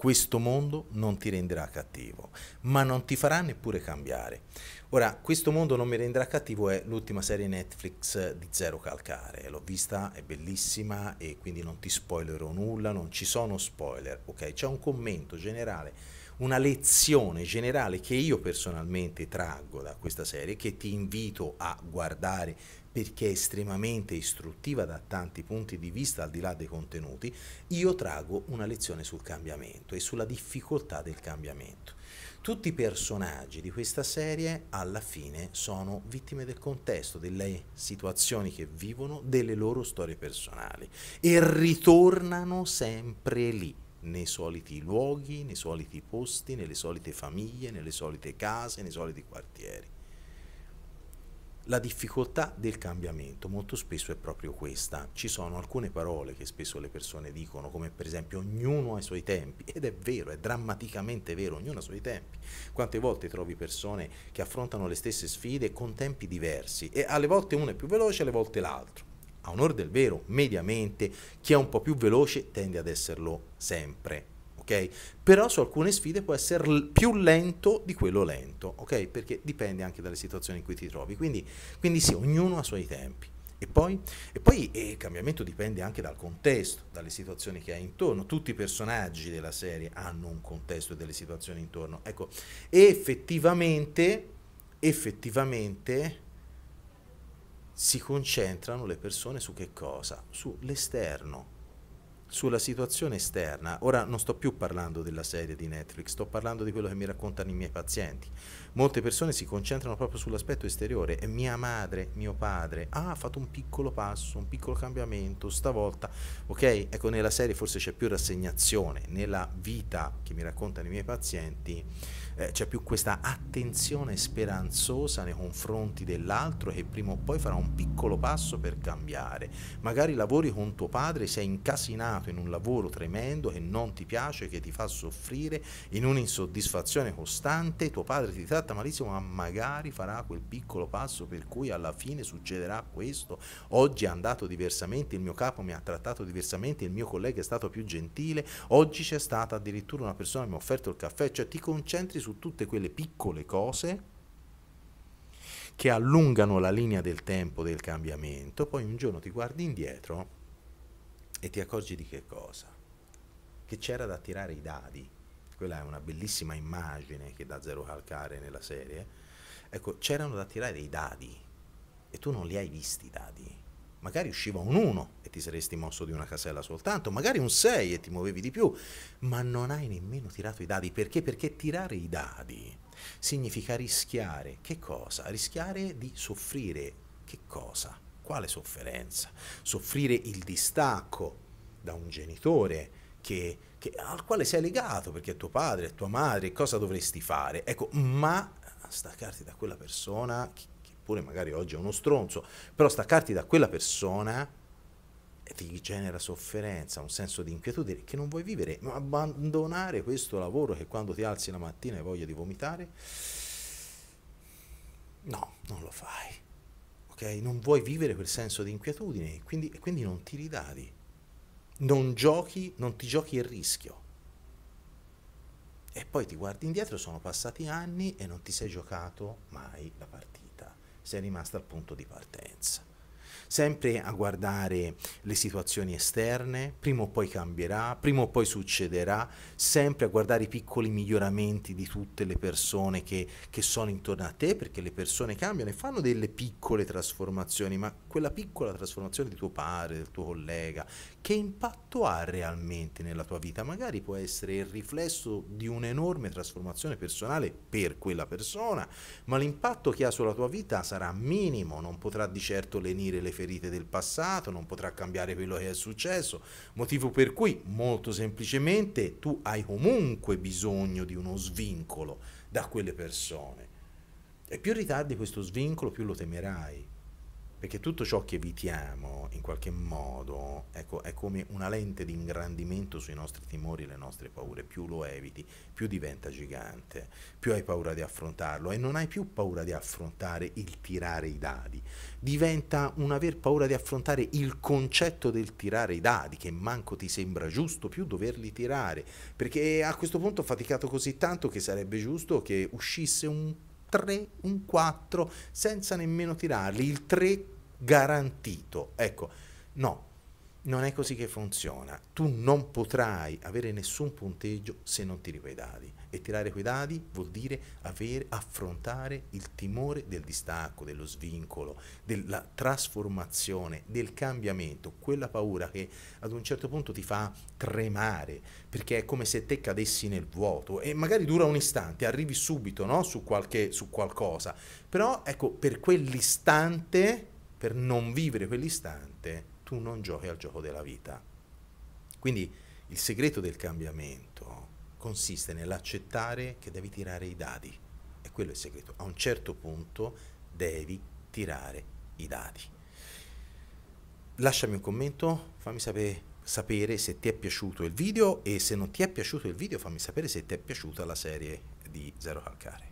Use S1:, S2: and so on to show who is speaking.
S1: questo mondo non ti renderà cattivo, ma non ti farà neppure cambiare. Ora, questo mondo non mi renderà cattivo è l'ultima serie Netflix di Zero Calcare, l'ho vista, è bellissima e quindi non ti spoilerò nulla, non ci sono spoiler, ok? C'è un commento generale una lezione generale che io personalmente traggo da questa serie, che ti invito a guardare perché è estremamente istruttiva da tanti punti di vista al di là dei contenuti, io trago una lezione sul cambiamento e sulla difficoltà del cambiamento. Tutti i personaggi di questa serie alla fine sono vittime del contesto, delle situazioni che vivono, delle loro storie personali e ritornano sempre lì nei soliti luoghi, nei soliti posti, nelle solite famiglie, nelle solite case, nei soliti quartieri. La difficoltà del cambiamento molto spesso è proprio questa. Ci sono alcune parole che spesso le persone dicono, come per esempio ognuno ha i suoi tempi, ed è vero, è drammaticamente vero, ognuno ha i suoi tempi. Quante volte trovi persone che affrontano le stesse sfide con tempi diversi e alle volte uno è più veloce, alle volte l'altro a onore del vero, mediamente, chi è un po' più veloce tende ad esserlo sempre. Okay? Però su alcune sfide può essere più lento di quello lento, okay? Perché dipende anche dalle situazioni in cui ti trovi. Quindi, quindi sì, ognuno ha i suoi tempi. E poi, e poi e eh, il cambiamento dipende anche dal contesto, dalle situazioni che hai intorno. Tutti i personaggi della serie hanno un contesto e delle situazioni intorno. Ecco, effettivamente, effettivamente si concentrano le persone su che cosa? Sull'esterno, sulla situazione esterna. Ora non sto più parlando della serie di Netflix, sto parlando di quello che mi raccontano i miei pazienti. Molte persone si concentrano proprio sull'aspetto esteriore e mia madre, mio padre, ah, ha fatto un piccolo passo, un piccolo cambiamento, stavolta, ok? Ecco, nella serie forse c'è più rassegnazione, nella vita che mi raccontano i miei pazienti eh, c'è più questa attenzione speranzosa nei confronti dell'altro che prima o poi farà un piccolo passo per cambiare. Magari lavori con tuo padre, sei incasinato in un lavoro tremendo che non ti piace, che ti fa soffrire, in un'insoddisfazione costante, tuo padre ti tratta malissimo, ma magari farà quel piccolo passo per cui alla fine succederà questo. Oggi è andato diversamente, il mio capo mi ha trattato diversamente, il mio collega è stato più gentile, oggi c'è stata addirittura una persona che mi ha offerto il caffè, cioè ti concentri su tutte quelle piccole cose che allungano la linea del tempo del cambiamento, poi un giorno ti guardi indietro e ti accorgi di che cosa? Che c'era da tirare i dadi. Quella è una bellissima immagine che dà Zero Calcare nella serie. Ecco, c'erano da tirare i dadi e tu non li hai visti i dadi magari usciva un 1 e ti saresti mosso di una casella soltanto, magari un 6 e ti muovevi di più, ma non hai nemmeno tirato i dadi. Perché? Perché tirare i dadi significa rischiare che cosa? Rischiare di soffrire che cosa? Quale sofferenza? Soffrire il distacco da un genitore che, che, al quale sei legato perché è tuo padre, è tua madre, cosa dovresti fare? Ecco, ma staccarti da quella persona oppure magari oggi è uno stronzo, però staccarti da quella persona ti genera sofferenza, un senso di inquietudine che non vuoi vivere, ma abbandonare questo lavoro che quando ti alzi la mattina hai voglia di vomitare, no, non lo fai, ok? Non vuoi vivere quel senso di inquietudine quindi, e quindi non ti ridadi, non giochi, non ti giochi il rischio. E poi ti guardi indietro, sono passati anni e non ti sei giocato mai la partita sia rimasta al punto di partenza sempre a guardare le situazioni esterne, prima o poi cambierà, prima o poi succederà, sempre a guardare i piccoli miglioramenti di tutte le persone che, che sono intorno a te, perché le persone cambiano e fanno delle piccole trasformazioni, ma quella piccola trasformazione di tuo padre, del tuo collega, che impatto ha realmente nella tua vita? Magari può essere il riflesso di un'enorme trasformazione personale per quella persona, ma l'impatto che ha sulla tua vita sarà minimo, non potrà di certo lenire le ferite del passato, non potrà cambiare quello che è successo, motivo per cui molto semplicemente tu hai comunque bisogno di uno svincolo da quelle persone. E più ritardi questo svincolo, più lo temerai. Perché tutto ciò che evitiamo, in qualche modo, ecco, è come una lente di ingrandimento sui nostri timori e le nostre paure. Più lo eviti, più diventa gigante, più hai paura di affrontarlo e non hai più paura di affrontare il tirare i dadi. Diventa un aver paura di affrontare il concetto del tirare i dadi, che manco ti sembra giusto più doverli tirare, perché a questo punto ho faticato così tanto che sarebbe giusto che uscisse un 3, un 4, senza nemmeno tirarli, il 3 garantito. Ecco, no, non è così che funziona. Tu non potrai avere nessun punteggio se non tiri quei dadi. E tirare quei dadi vuol dire avere, affrontare il timore del distacco, dello svincolo, della trasformazione, del cambiamento, quella paura che ad un certo punto ti fa tremare, perché è come se te cadessi nel vuoto e magari dura un istante, arrivi subito no? su, qualche, su qualcosa. Però ecco, per quell'istante, per non vivere quell'istante, tu non giochi al gioco della vita. Quindi il segreto del cambiamento consiste nell'accettare che devi tirare i dadi. E quello è il segreto. A un certo punto devi tirare i dadi. Lasciami un commento, fammi sapere, sapere se ti è piaciuto il video e se non ti è piaciuto il video fammi sapere se ti è piaciuta la serie di Zero Calcare.